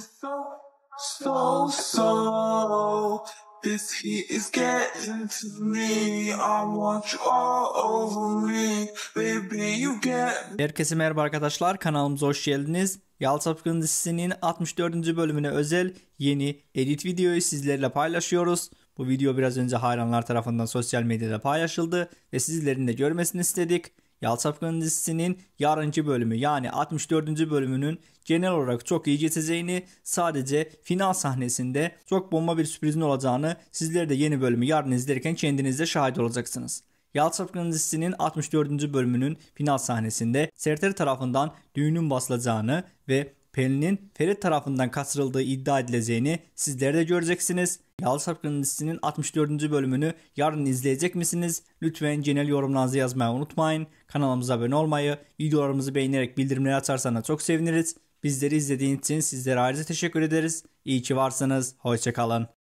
so, so, so. This heat is getting to me. I want you all over me. Baby you get. Herkese merhaba arkadaşlar. Kanalımıza hoş geldiniz. Yalçapkın dizisinin 64. bölümüne özel yeni edit videoyu sizlerle paylaşıyoruz. Bu video biraz önce hayranlar tarafından sosyal medyada paylaşıldı ve sizlerin de görmesini istedik. Yalçapkan'ın dizisinin yarıncı bölümü yani 64. bölümünün genel olarak çok iyi geçeceğini sadece final sahnesinde çok bomba bir sürprizin olacağını sizler de yeni bölümü yarın izlerken kendinizde şahit olacaksınız. Yalçapkın dizisinin 64. bölümünün final sahnesinde Serter tarafından düğünün basılacağını ve Pelin'in Ferit tarafından kaçırıldığı iddia edileceğini sizler de göreceksiniz. Yağlı Sarkın listinin 64. bölümünü yarın izleyecek misiniz? Lütfen genel yorumlarınızı yazmayı unutmayın. Kanalımıza abone olmayı, videolarımızı beğenerek bildirimleri açarsanız çok seviniriz. Bizleri izlediğiniz için sizlere ayrıca teşekkür ederiz. İyi ki varsınız. Hoşçakalın.